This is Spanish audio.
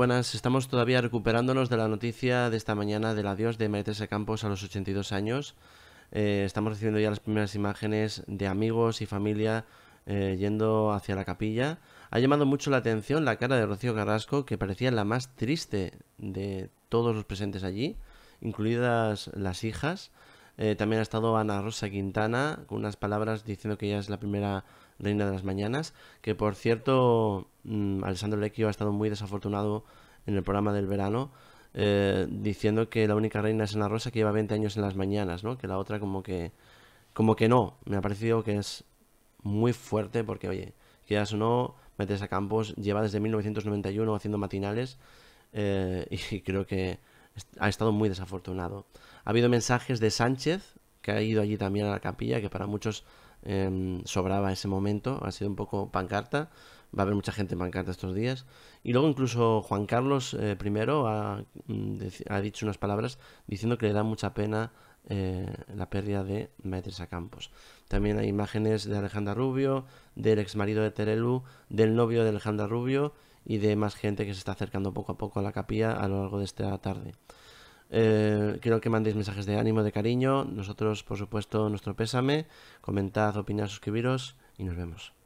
buenas. Estamos todavía recuperándonos de la noticia de esta mañana del adiós de Mercedes Campos a los 82 años. Eh, estamos recibiendo ya las primeras imágenes de amigos y familia eh, yendo hacia la capilla. Ha llamado mucho la atención la cara de Rocío Carrasco, que parecía la más triste de todos los presentes allí, incluidas las hijas. Eh, también ha estado Ana Rosa Quintana con unas palabras diciendo que ella es la primera reina de las mañanas. Que por cierto, mm, Alessandro Lecchio ha estado muy desafortunado en el programa del verano. Eh, diciendo que la única reina es Ana Rosa que lleva 20 años en las mañanas, ¿no? Que la otra como que como que no. Me ha parecido que es muy fuerte porque, oye, quieras o no, Metes a Campos lleva desde 1991 haciendo matinales eh, y creo que ha estado muy desafortunado. Ha habido mensajes de Sánchez, que ha ido allí también a la capilla, que para muchos em, sobraba ese momento, ha sido un poco pancarta, va a haber mucha gente pancarta estos días. Y luego incluso Juan Carlos eh, primero mm, I ha, dicho unas palabras diciendo que le da mucha pena eh, la pérdida de a Campos. También hay imágenes de Alejandra Rubio, del ex marido de Terelu, del novio de Alejandra Rubio y de más gente que se está acercando poco a poco a la capilla a lo largo de esta tarde. Eh, quiero que mandéis mensajes de ánimo, de cariño. Nosotros, por supuesto, nuestro pésame. Comentad, opinad, suscribiros y nos vemos.